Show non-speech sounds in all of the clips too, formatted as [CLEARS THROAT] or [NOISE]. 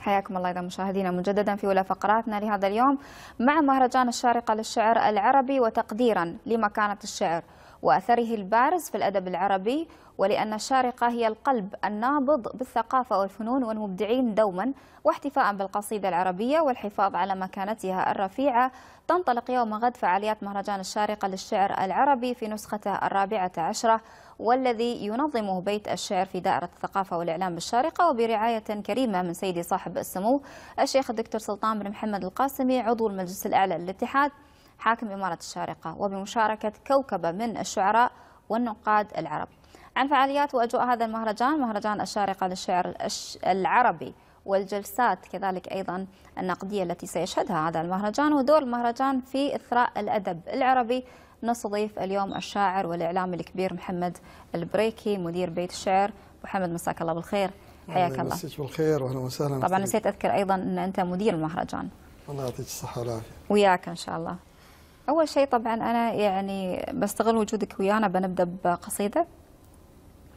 حياكم الله إذا مشاهدينا مجددا في اولى فقراتنا لهذا اليوم مع مهرجان الشارقه للشعر العربي وتقديرا لمكانه الشعر وأثره البارز في الأدب العربي ولأن الشارقة هي القلب النابض بالثقافة والفنون والمبدعين دوما واحتفاء بالقصيدة العربية والحفاظ على مكانتها الرفيعة تنطلق يوم غد فعاليات مهرجان الشارقة للشعر العربي في نسخته الرابعة عشرة والذي ينظمه بيت الشعر في دائرة الثقافة والإعلام بالشارقة وبرعاية كريمة من سيدي صاحب السمو الشيخ الدكتور سلطان بن محمد القاسمي عضو المجلس الأعلى للاتحاد حاكم إمارة الشارقة وبمشاركة كوكبة من الشعراء والنقاد العرب عن فعاليات وأجواء هذا المهرجان مهرجان الشارقة للشعر العربي والجلسات كذلك أيضا النقدية التي سيشهدها هذا المهرجان ودور المهرجان في إثراء الأدب العربي نستضيف اليوم الشاعر والإعلامي الكبير محمد البريكي مدير بيت الشعر محمد مساك الله بالخير حياك الله مساك بالخير واهلا وسهلا طبعا نسيت اذكر ايضا ان انت مدير المهرجان الله يعطيك الصحه والعافيه وياك ان شاء الله أول شيء طبعا أنا يعني بستغل وجودك ويانا بنبدأ بقصيدة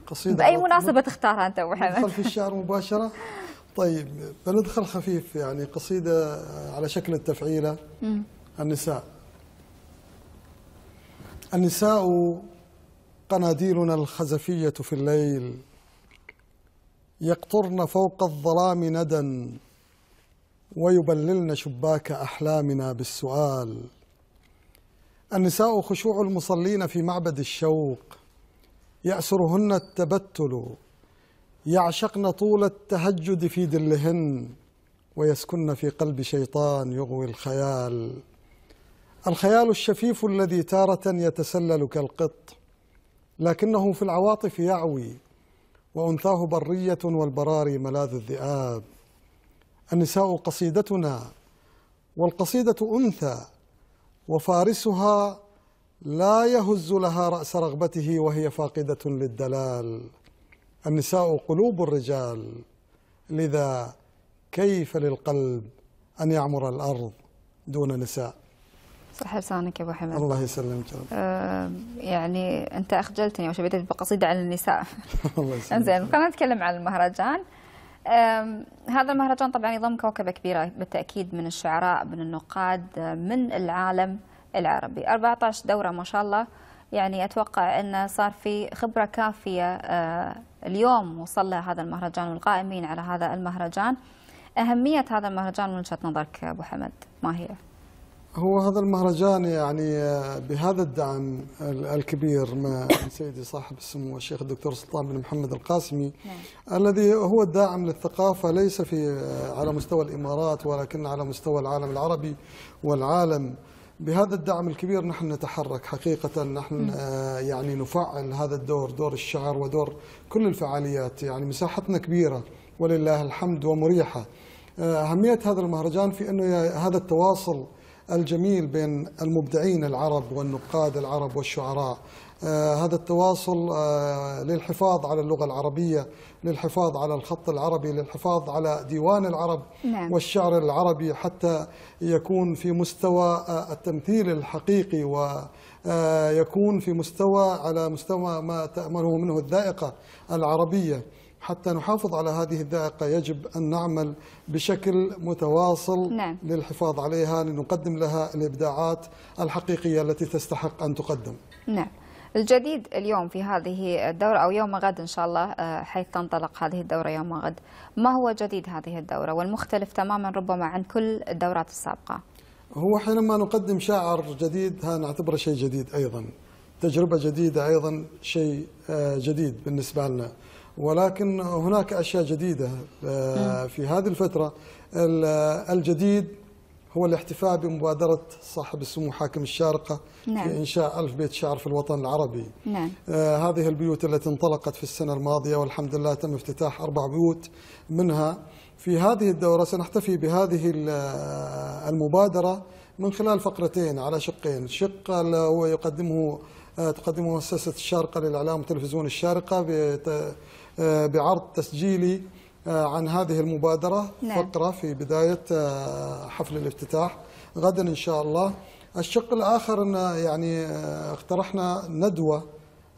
قصيدة بأي مناسبة تختارها أنت أبو حمد ندخل في الشعر مباشرة طيب بندخل خفيف يعني قصيدة على شكل التفعيلة النساء النساء قناديلنا الخزفية في الليل يقطرن فوق الظلام ندى ويبللن شباك أحلامنا بالسؤال النساء خشوع المصلين في معبد الشوق يأسرهن التبتل يعشقن طول التهجد في دلهن ويسكن في قلب شيطان يغوي الخيال الخيال الشفيف الذي تارة يتسلل كالقط لكنه في العواطف يعوي وأنثاه برية والبراري ملاذ الذئاب النساء قصيدتنا والقصيدة أنثى وفارسها لا يهز لها رأس رغبته وهي فاقدة للدلال النساء قلوب الرجال لذا كيف للقلب أن يعمر الأرض دون نساء صح لسانك يا ابو حمد الله يسلمك آه يعني انت اخجلتني وش بديت بقصيده عن النساء [LAUGHS] الله يسلمك [LAUGHS] زين خلينا نتكلم عن المهرجان هذا المهرجان طبعا يضم كوكبة كبيرة بالتأكيد من الشعراء من النقاد من العالم العربي 14 دورة ما شاء الله يعني أتوقع أنه صار في خبرة كافية أه، اليوم وصل هذا المهرجان والقائمين على هذا المهرجان أهمية هذا المهرجان من وجهة نظرك أبو حمد ما هي؟ هو هذا المهرجان يعني آه، بهذا الدعم الكبير من سيدي صاحب السمو الشيخ الدكتور سلطان بن محمد القاسمي نعم. الذي هو الداعم للثقافه ليس في آه، على مستوى الامارات ولكن على مستوى العالم العربي والعالم بهذا الدعم الكبير نحن نتحرك حقيقة نحن نعم. آه يعني نفعل هذا الدور دور الشعر ودور كل الفعاليات يعني مساحتنا كبيرة ولله الحمد ومريحة آه، أهمية هذا المهرجان في أنه هذا التواصل الجميل بين المبدعين العرب والنقاد العرب والشعراء آه، هذا التواصل آه، للحفاظ على اللغة العربية للحفاظ على الخط العربي للحفاظ على ديوان العرب نعم. والشعر العربي حتى يكون في مستوى آه، التمثيل الحقيقي ويكون في مستوى على مستوى ما تأمله منه الذائقة العربية حتى نحافظ على هذه الذائقة يجب أن نعمل بشكل متواصل نعم. للحفاظ عليها لنقدم لها الإبداعات الحقيقية التي تستحق أن تقدم نعم الجديد اليوم في هذه الدورة أو يوم غد إن شاء الله آه، حيث تنطلق هذه الدورة يوم غد ما هو جديد هذه الدورة والمختلف تماما ربما عن كل الدورات السابقة هو حينما نقدم شاعر جديد نعتبره شيء جديد أيضا تجربة جديدة أيضا شيء آه، جديد بالنسبة لنا ولكن هناك أشياء جديدة آه، في هذه الفترة الجديد هو الاحتفاء بمبادرة صاحب السمو حاكم الشارقة نعم. في انشاء ألف بيت شعر في الوطن العربي نعم. آه هذه البيوت التي انطلقت في السنة الماضية والحمد لله تم افتتاح أربع بيوت منها في هذه الدورة سنحتفي بهذه آه، المبادرة من خلال فقرتين على شقين شق هو يقدمه آه، تقدمه مؤسسة الشارقة للإعلام وتلفزيون الشارقة آه، بعرض تسجيلي آه، عن هذه المبادرة نعم. فقرة في بداية آه، حفل الافتتاح غدا إن شاء الله الشق الآخر أن يعني اقترحنا ندوة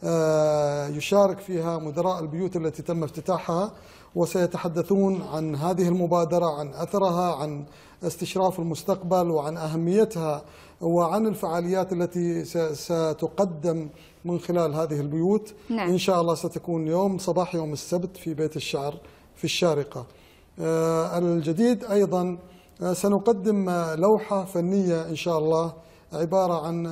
آه، يشارك فيها مدراء البيوت التي تم افتتاحها وسيتحدثون عن هذه المبادرة عن أثرها عن استشراف المستقبل وعن أهميتها وعن الفعاليات التي ستقدم من خلال هذه البيوت نعم. إن شاء الله ستكون يوم صباح يوم السبت في بيت الشعر في الشارقة آه، الجديد أيضا آه، سنقدم لوحة فنية إن شاء الله عبارة عن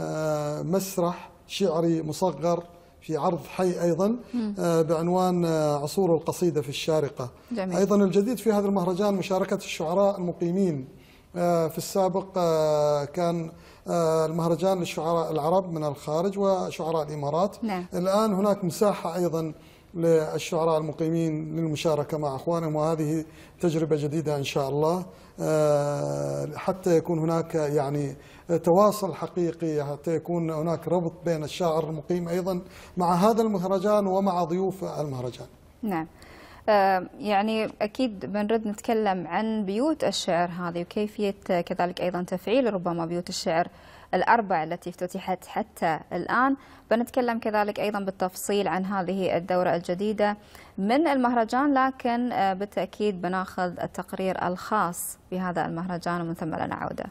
مسرح شعري مصغر في عرض حي أيضا آه، بعنوان آه، عصور القصيدة في الشارقة جميل. أيضا الجديد في هذا المهرجان مشاركة الشعراء المقيمين آه، في السابق كان المهرجان للشعراء العرب من الخارج وشعراء الإمارات نعم. الآن هناك مساحة أيضا للشعراء المقيمين للمشاركة مع أخوانهم وهذه تجربة جديدة إن شاء الله آه، حتى يكون هناك يعني تواصل حقيقي حتى يكون هناك ربط بين الشاعر المقيم أيضا مع هذا المهرجان ومع ضيوف المهرجان نعم آه، يعني أكيد بنرد نتكلم عن بيوت الشعر هذه وكيفية كذلك أيضا تفعيل ربما بيوت الشعر الأربع التي افتتحت حتى الآن بنتكلم كذلك أيضا بالتفصيل عن هذه الدورة الجديدة من المهرجان لكن آه، بالتأكيد بناخذ التقرير الخاص بهذا المهرجان ومن ثم لنا عوده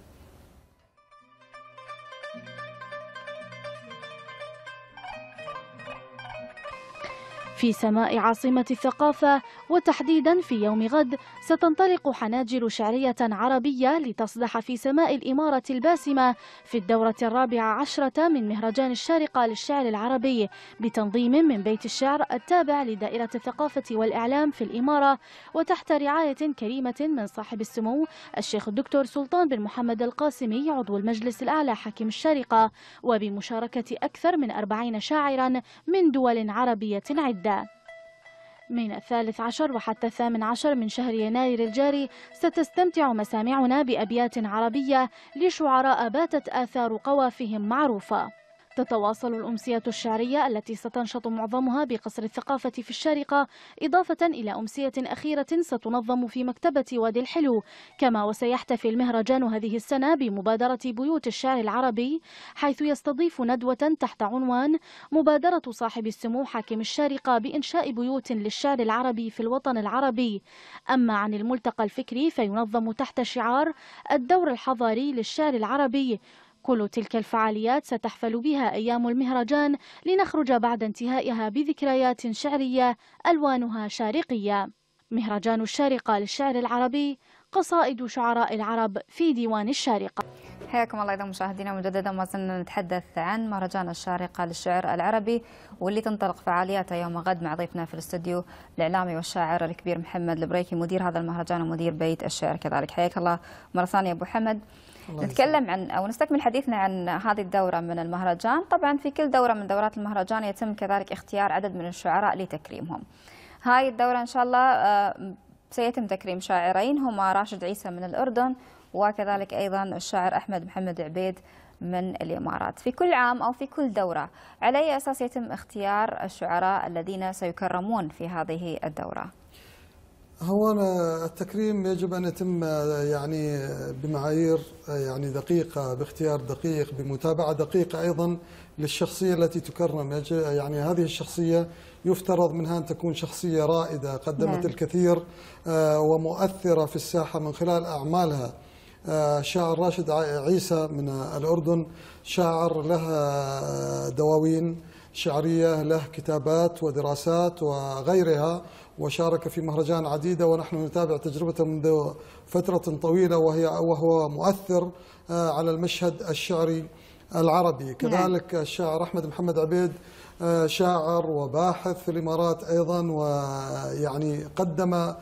في سماء عاصمة الثقافة وتحديدا في يوم غد ستنطلق حناجر شعرية عربية لتصدح في سماء الإمارة الباسمة في الدورة الرابعة عشرة من مهرجان الشارقة للشعر العربي بتنظيم من بيت الشعر التابع لدائرة الثقافة والإعلام في الإمارة وتحت رعاية كريمة من صاحب السمو الشيخ الدكتور سلطان بن محمد القاسمي عضو المجلس الأعلى حاكم الشارقة وبمشاركة أكثر من أربعين شاعرا من دول عربية عدة من الثالث عشر وحتى الثامن عشر من شهر يناير الجاري ستستمتع مسامعنا بأبيات عربية لشعراء باتت آثار قوافهم معروفة تتواصل الأمسية الشعرية التي ستنشط معظمها بقصر الثقافة في الشارقة إضافة إلى أمسية أخيرة ستنظم في مكتبة وادي الحلو كما وسيحتفي المهرجان هذه السنة بمبادرة بيوت الشعر العربي حيث يستضيف ندوة تحت عنوان مبادرة صاحب السمو حاكم الشارقة بإنشاء بيوت للشعر العربي في الوطن العربي أما عن الملتقى الفكري فينظم تحت شعار الدور الحضاري للشعر العربي كل تلك الفعاليات ستحفل بها أيام المهرجان لنخرج بعد انتهائها بذكريات شعرية ألوانها شارقية مهرجان الشارقة للشعر العربي قصائد شعراء العرب في ديوان الشارقة حياكم الله إذا مشاهدينا مجددا ما زلنا نتحدث عن مهرجان الشارقة للشعر العربي واللي تنطلق فعالياته يوم غد مع ضيفنا في الاستوديو الإعلامي والشاعر الكبير محمد البريكي مدير هذا المهرجان ومدير بيت الشعر كذلك حياك الله مرة ثانية أبو حمد نتكلم عن او نستكمل حديثنا عن هذه الدوره من المهرجان، طبعا في كل دوره من دورات المهرجان يتم كذلك اختيار عدد من الشعراء لتكريمهم. هاي الدوره ان شاء الله آه، سيتم تكريم شاعرين هما راشد عيسى من الاردن وكذلك ايضا الشاعر احمد محمد عبيد من الإمارات في كل عام أو في كل دورة على أي أساس يتم اختيار الشعراء الذين سيكرمون في هذه الدورة؟ هو أنا التكريم يجب أن يتم يعني بمعايير يعني دقيقة باختيار دقيق بمتابعة دقيقة أيضا للشخصية التي تكرم يعني هذه الشخصية يفترض منها أن تكون شخصية رائدة قدمت نعم. الكثير آه، ومؤثرة في الساحة من خلال أعمالها آه، شاعر راشد عيسى من الأردن شاعر له آه، دواوين شعرية له كتابات ودراسات وغيرها وشارك في مهرجان عديدة ونحن نتابع تجربته منذ فترة طويلة وهي وهو مؤثر آه، على المشهد الشعري العربي نعم. كذلك الشاعر أحمد محمد عبيد آه، شاعر وباحث في الإمارات أيضا ويعني قدم آه،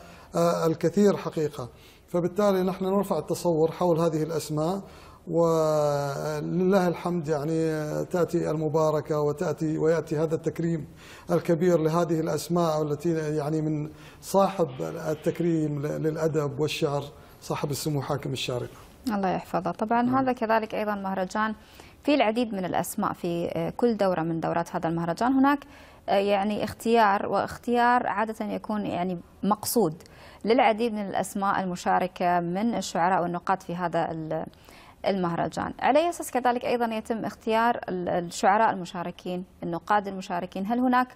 الكثير حقيقة فبالتالي نحن نرفع التصور حول هذه الأسماء ولله الحمد يعني تأتي المباركة وتأتي ويأتي هذا التكريم الكبير لهذه الأسماء التي يعني من صاحب التكريم للأدب والشعر صاحب السمو حاكم الشارقة الله يحفظه طبعا م. نعم. هذا كذلك أيضا مهرجان في العديد من الأسماء في كل دورة من دورات هذا المهرجان هناك آه، يعني اختيار واختيار عادة يكون يعني مقصود للعديد من الأسماء المشاركة من الشعراء والنقاد في هذا المهرجان على أساس كذلك أيضا يتم اختيار الشعراء المشاركين النقاد المشاركين هل هناك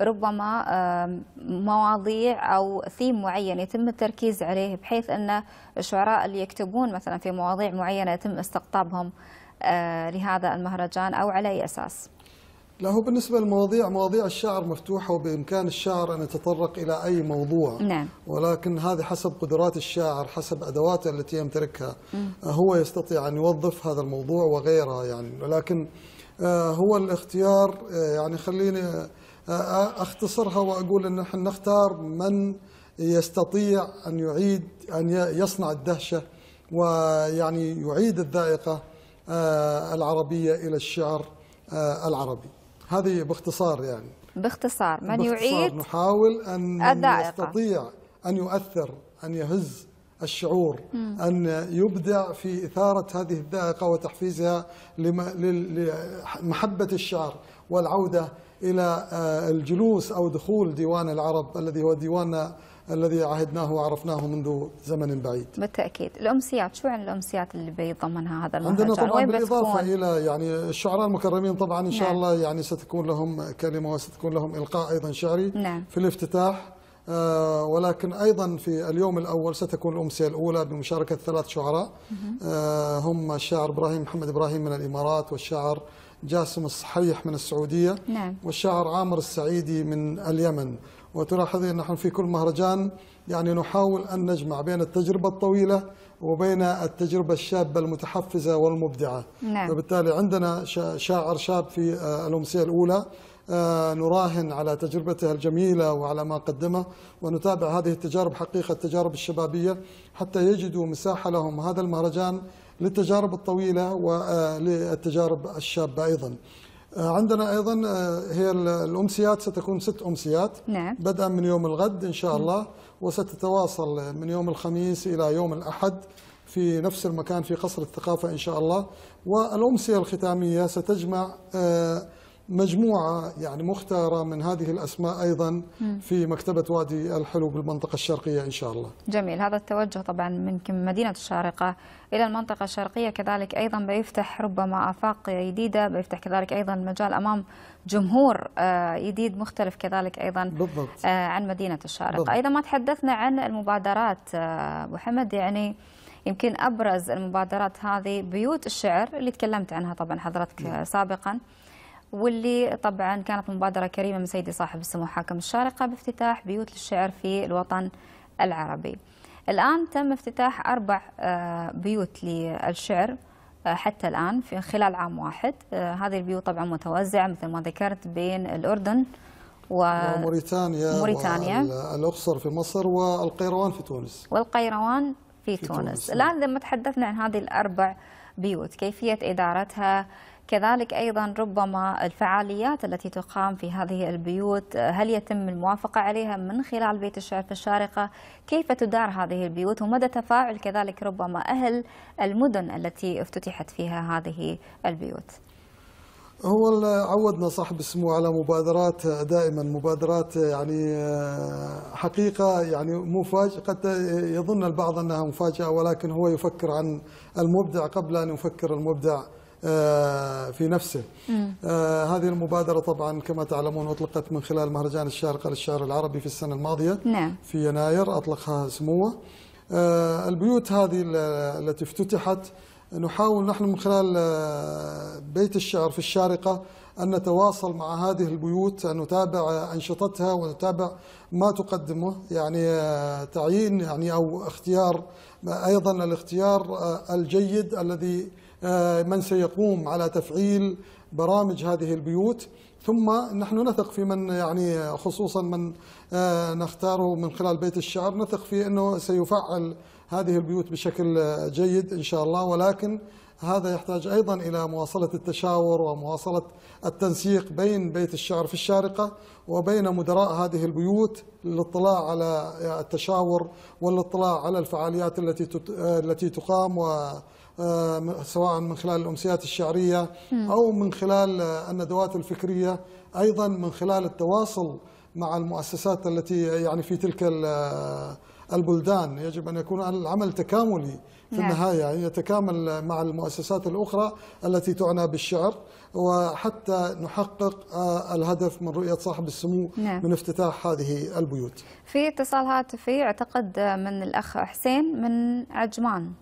ربما مواضيع أو ثيم معين يتم التركيز عليه بحيث أن الشعراء اللي يكتبون مثلا في مواضيع معينة يتم استقطابهم آه، لهذا المهرجان أو على أي أساس؟ لا هو بالنسبة للمواضيع مواضيع الشاعر مفتوحة وبإمكان الشاعر أن يتطرق إلى أي موضوع نعم. ولكن هذه حسب قدرات الشاعر حسب أدواته التي يمتلكها هو يستطيع أن يوظف هذا الموضوع وغيره يعني ولكن آه، هو الاختيار آه، يعني خليني آه، أختصرها وأقول أن نحن نختار من يستطيع أن يعيد أن يصنع الدهشة ويعني يعيد الذائقة العربية إلى الشعر العربي هذه باختصار يعني باختصار من باختصار يعيد نحاول أن الدائقة. يستطيع أن يؤثر أن يهز الشعور مم. أن يبدع في إثارة هذه الذائقة وتحفيزها لمحبة الشعر والعودة إلى آه، الجلوس أو دخول ديوان العرب الذي هو ديواننا الذي عهدناه وعرفناه منذ زمن بعيد بالتأكيد الأمسيات شو عن يعني الأمسيات اللي بيضمنها هذا المهرجان عندنا طبعا بالإضافة إلى يعني الشعراء المكرمين طبعا إن نعم. شاء الله يعني ستكون لهم كلمة وستكون لهم إلقاء أيضا شعري نعم. في الافتتاح آه ولكن أيضا في اليوم الأول ستكون الأمسية الأولى بمشاركة ثلاث شعراء آه هم الشاعر إبراهيم محمد إبراهيم من الإمارات والشاعر جاسم الصحيح من السعودية نعم. والشاعر عامر السعيدي من اليمن وتلاحظين نحن في كل مهرجان يعني نحاول أن نجمع بين التجربة الطويلة وبين التجربة الشابة المتحفزة والمبدعة نعم. فبالتالي عندنا شاعر شاب في آه، الأمسية الأولى آه، نراهن على تجربته الجميلة وعلى ما قدمه ونتابع هذه التجارب حقيقة التجارب الشبابية حتى يجدوا مساحة لهم هذا المهرجان للتجارب الطويلة وللتجارب آه، الشابة أيضا آه، عندنا ايضا آه، هي الامسيات ستكون ست امسيات نعم. بدءا من يوم الغد ان شاء نعم. الله وستتواصل من يوم الخميس الى يوم الاحد في نفس المكان في قصر الثقافه ان شاء الله والامسيه الختاميه ستجمع آه، مجموعة يعني مختارة من هذه الأسماء أيضا في مكتبة وادي الحلو بالمنطقة الشرقية إن شاء الله جميل هذا التوجه طبعا من مدينة الشارقة إلى المنطقة الشرقية كذلك أيضا بيفتح ربما آفاق جديدة بيفتح كذلك أيضا المجال أمام جمهور آه، جديد مختلف كذلك أيضا بالضبط. آه، عن مدينة الشارقة أيضا ما تحدثنا عن المبادرات آه، أبو حمد يعني يمكن أبرز المبادرات هذه بيوت الشعر اللي تكلمت عنها طبعا حضرتك نعم. سابقا واللي طبعا كانت مبادرة كريمة من سيدي صاحب السمو حاكم الشارقة بافتتاح بيوت للشعر في الوطن العربي الآن تم افتتاح أربع آه، بيوت للشعر آه، حتى الآن في خلال عام واحد آه، هذه البيوت طبعا متوزعة مثل ما ذكرت بين الأردن وموريتانيا موريتانيا الأقصر في مصر والقيروان في تونس والقيروان في, في تونس. تونس نعم. الآن لما تحدثنا عن هذه الأربع بيوت كيفية إدارتها كذلك أيضا ربما الفعاليات التي تقام في هذه البيوت آه، هل يتم الموافقة عليها من خلال بيت الشعر في الشارقة كيف تدار هذه البيوت ومدى تفاعل كذلك ربما أهل المدن التي افتتحت فيها هذه البيوت هو عودنا صاحب السمو على مبادرات آه، دائما مبادرات آه، يعني حقيقة يعني مفاجئة قد يظن البعض أنها مفاجأة ولكن هو يفكر عن المبدع قبل أن يفكر المبدع آه، في نفسه آه، هذه المبادرة طبعا كما تعلمون أطلقت من خلال مهرجان الشارقة للشعر العربي في السنة الماضية نعم. في يناير أطلقها سموه آه، البيوت هذه التي افتتحت نحاول نحن من خلال بيت الشعر في الشارقة أن نتواصل مع هذه البيوت أن نتابع أنشطتها ونتابع ما تقدمه يعني تعيين يعني أو اختيار أيضا الاختيار الجيد الذي آه، من سيقوم على تفعيل برامج هذه البيوت ثم نحن نثق في من يعني خصوصا من آه، نختاره من خلال بيت الشعر نثق في انه سيفعل هذه البيوت بشكل جيد ان شاء الله ولكن هذا يحتاج ايضا الى مواصله التشاور ومواصله التنسيق بين بيت الشعر في الشارقه وبين مدراء هذه البيوت للاطلاع على التشاور والاطلاع على الفعاليات التي آه، التي تقام و آه، سواء من خلال الأمسيات الشعرية أو من خلال آه، الندوات الفكرية أيضا من خلال التواصل مع المؤسسات التي يعني في تلك آه، البلدان يجب أن يكون العمل تكاملي في نعم. النهاية يعني يتكامل مع المؤسسات الأخرى التي تعنى بالشعر وحتى نحقق الهدف من رؤية صاحب السمو نعم. من افتتاح هذه البيوت في اتصال هاتفي اعتقد من الأخ حسين من عجمان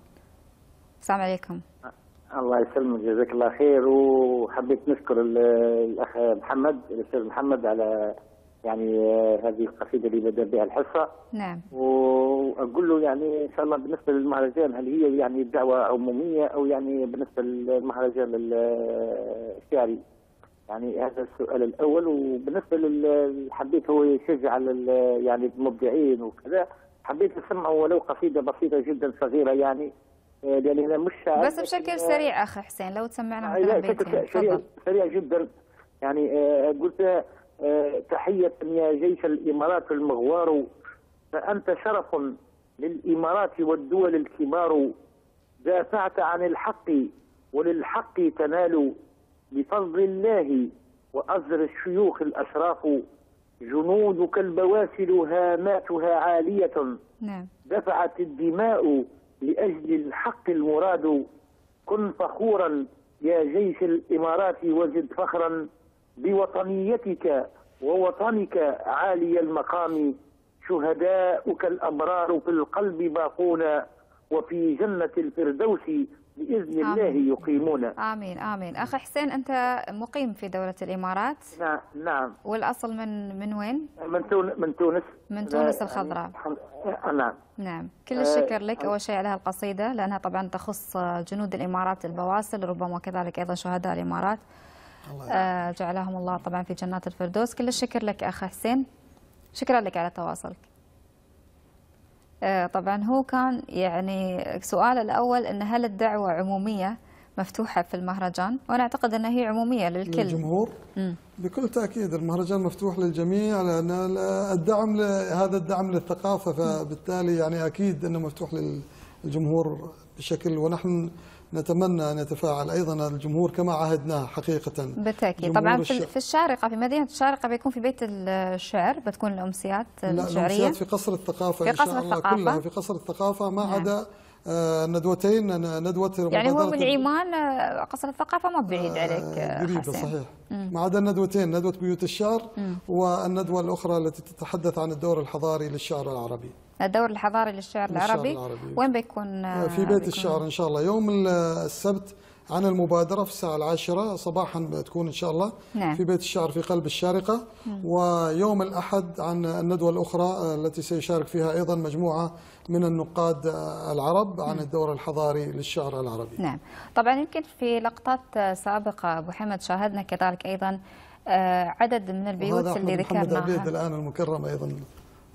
السلام عليكم الله يسلمك جزاك الله خير وحبيت نشكر الاخ محمد الاستاذ محمد على يعني آه، هذه القصيده اللي بدا بها الحصه نعم واقول له يعني ان شاء الله بالنسبه للمهرجان هل هي يعني دعوه عموميه او يعني بالنسبه للمهرجان الشعري يعني هذا السؤال الاول وبالنسبه للحبيت هو يشجع على يعني المبدعين وكذا حبيت نسمعوا ولو قصيده بسيطه جدا صغيره يعني لاننا مش بس بشكل سريع اخي حسين لو تسمعنا مثلا آه، بشكل سريع سريع جدا يعني آه، قلت آه، تحيه يا جيش الامارات المغوار فانت شرف للامارات والدول الكبار دافعت عن الحق وللحق تنال بفضل الله وأزر الشيوخ الأشراف جنودك البواسل هاماتها عالية نعم. دفعت الدماء لأجل الحق المراد كن فخورا يا جيش الإمارات وزد فخرا بوطنيتك ووطنك عالي المقام شهداؤك الأبرار في القلب باقون وفي جنة الفردوس باذن آمين. الله يقيمون امين امين اخ حسين انت مقيم في دوله الامارات نعم نعم والاصل من من وين من تونس من تونس من تونس يعني الخضراء آه، نعم نعم كل الشكر لك اول شيء على هالقصيده لانها طبعا تخص جنود الامارات البواسل ربما كذلك ايضا شهداء الامارات الله آه، جعلهم الله طبعا في جنات الفردوس كل الشكر لك اخ حسين شكرا لك على تواصلك آه، طبعا هو كان يعني سؤال الأول أن هل الدعوة عمومية مفتوحة في المهرجان وأنا أعتقد أنها هي عمومية للكل للجمهور مم. بكل تأكيد المهرجان مفتوح للجميع لأن الدعم هذا الدعم للثقافة فبالتالي يعني أكيد أنه مفتوح للجمهور بشكل ونحن نتمنى أن يتفاعل أيضا الجمهور كما عهدناه حقيقة بالتأكيد طبعا في, في الشارقة في مدينة الشارقة بيكون في بيت الشعر بتكون الأمسيات الشعرية لا الأمسيات في قصر الثقافة في قصر إن شاء الله الثقافة. كلها في قصر الثقافة ما نعم. عدا آه، ندوتين ندوة يعني هو من عمان آه، قصر الثقافة ما بعيد عليك آه، قريبة صحيح ما عدا الندوتين ندوة بيوت الشعر والندوة الأخرى التي تتحدث عن الدور الحضاري للشعر العربي الدور الحضاري للشعر العربي, العربي. وين بيكون آه، في بيت الشعر إن شاء الله يوم السبت عن المبادرة في الساعة العاشرة صباحا بتكون إن شاء الله نعم. في بيت الشعر في قلب الشارقة نعم. ويوم الأحد عن الندوة الأخرى آه، التي سيشارك فيها أيضا مجموعة من النقاد آه، العرب عن نعم. الدور الحضاري للشعر العربي نعم طبعا يمكن في لقطات سابقة أبو حمد شاهدنا كذلك أيضا عدد من البيوت اللي ذكرناها الآن المكرم أيضا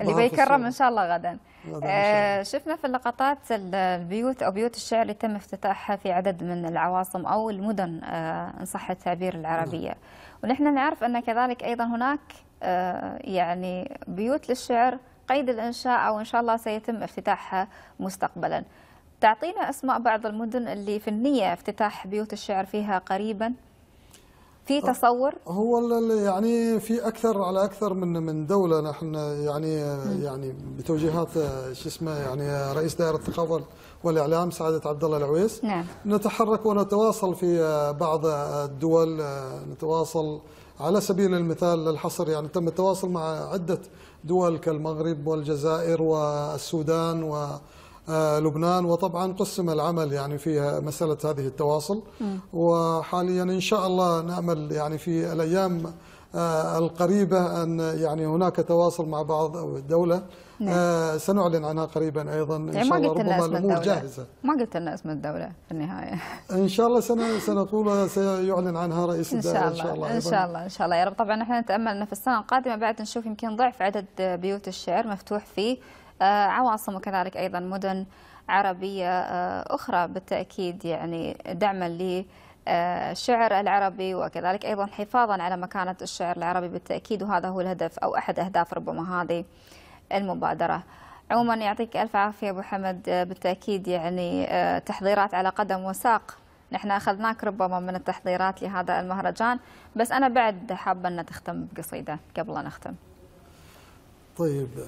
اللي بيكرم ان شاء الله غدا آه شفنا في اللقطات البيوت او بيوت الشعر اللي تم افتتاحها في عدد من العواصم او المدن آه ان صح التعبير العربيه نعم. ونحن نعرف ان كذلك ايضا هناك آه يعني بيوت للشعر قيد الانشاء او ان شاء الله سيتم افتتاحها مستقبلا تعطينا اسماء بعض المدن اللي في النيه افتتاح بيوت الشعر فيها قريبا في أه، تصور هو يعني في اكثر على اكثر من من دوله نحن يعني يعني بتوجيهات آه، شو اسمه يعني رئيس دائره الثقافه والاعلام سعاده عبد الله العويس نعم. نتحرك ونتواصل في آه، بعض الدول نتواصل على سبيل المثال للحصر يعني تم التواصل مع عده دول كالمغرب والجزائر والسودان و آه، لبنان وطبعا قسم العمل يعني في مسألة هذه التواصل وحاليا إن شاء الله نأمل يعني في الأيام آه، القريبة أن يعني هناك تواصل مع بعض أو الدولة نعم. آه سنعلن عنها قريبا ايضا ان يعني شاء الله ربما الامور الدولة. جاهزه ما قلت لنا اسم الدوله في النهايه [LAUGHS] ان شاء الله سنة سنقول سيعلن عنها رئيس الدوله ان شاء الله ان شاء الله ان شاء الله ان شاء الله يا رب طبعا احنا نتامل ان في السنه القادمه بعد نشوف يمكن ضعف عدد بيوت الشعر مفتوح فيه آه، عواصم وكذلك أيضا مدن عربية آه، أخرى بالتأكيد يعني دعما للشعر آه، الشعر العربي وكذلك أيضا حفاظا على مكانة الشعر العربي بالتأكيد وهذا هو الهدف أو أحد أهداف ربما هذه المبادرة عموما يعطيك ألف عافية أبو حمد بالتأكيد يعني تحضيرات على قدم وساق نحن أخذناك ربما من التحضيرات لهذا المهرجان بس أنا بعد حابة أن تختم بقصيدة قبل أن نختم طيب [CLEARS THROAT]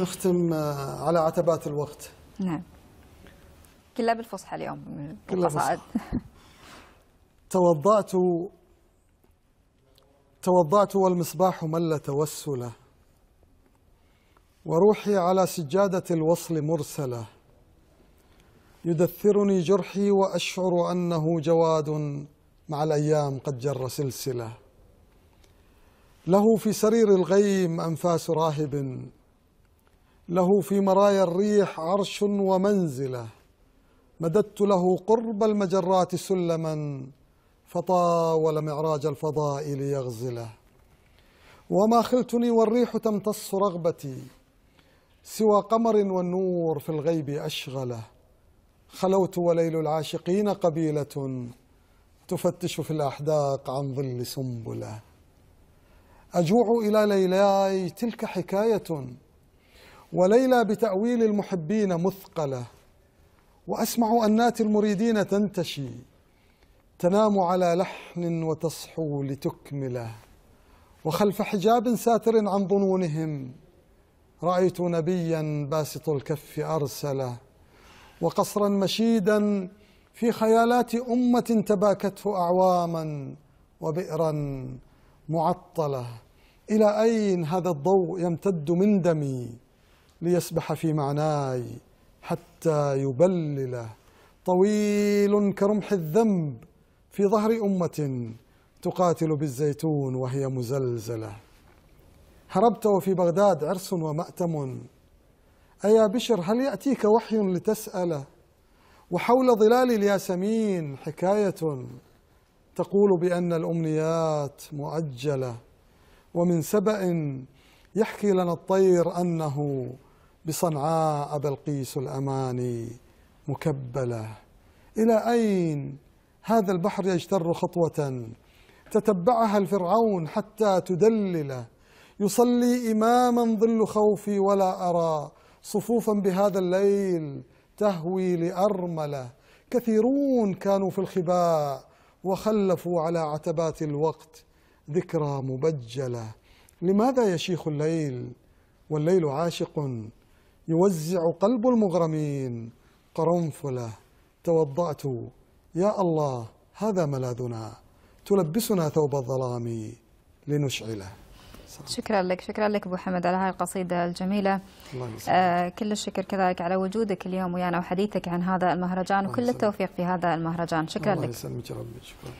نختم آه، على عتبات الوقت نعم كلها بالفصحى اليوم كلها بالفصحى [LAUGHS] توضأت توضأت والمصباح مل توسله وروحي على سجادة الوصل مرسلة يدثرني جرحي وأشعر أنه جواد مع الأيام قد جر سلسله له في سرير الغيم أنفاس راهب له في مرايا الريح عرش ومنزله مددت له قرب المجرات سلما فطاول معراج الفضاء ليغزله وما خلتني والريح تمتص رغبتي سوى قمر والنور في الغيب أشغله خلوت وليل العاشقين قبيلة تفتش في الأحداق عن ظل سنبله أجوع إلى ليلاي تلك حكاية وليلى بتأويل المحبين مثقلة وأسمع أنات المريدين تنتشي تنام على لحن وتصحو لتكمله وخلف حجاب ساتر عن ظنونهم رأيت نبيا باسط الكف أرسله وقصرا مشيدا في خيالات أمة تباكته أعواما وبئرا معطلة إلى أين هذا الضوء يمتد من دمي ليسبح في معناي حتى يبلله طويل كرمح الذنب في ظهر أمة تقاتل بالزيتون وهي مزلزلة هربت وفي بغداد عرس ومأتم أيا بشر هل يأتيك وحي لتسأله وحول ظلال الياسمين حكاية تقول بأن الأمنيات مؤجلة ومن سبأ يحكي لنا الطير أنه بصنعاء بلقيس الأماني مكبلة إلى أين هذا البحر يجتر خطوة تتبعها الفرعون حتى تدلل يصلي إماما ظل خوفي ولا أرى صفوفا بهذا الليل تهوي لأرمله كثيرون كانوا في الخباء وخلفوا على عتبات الوقت ذكرى مبجلة لماذا يشيخ الليل والليل عاشق يوزع قلب المغرمين قرنفله توضأت يا الله هذا ملاذنا تلبسنا ثوب الظلام لنشعله السلام. شكرا لك شكرا لك ابو حمد على هذه القصيده الجميله الله آه كل الشكر كذلك على وجودك اليوم ويانا وحديثك عن هذا المهرجان وكل التوفيق في هذا المهرجان شكرا الله لك الله يسلمك ربي شكرا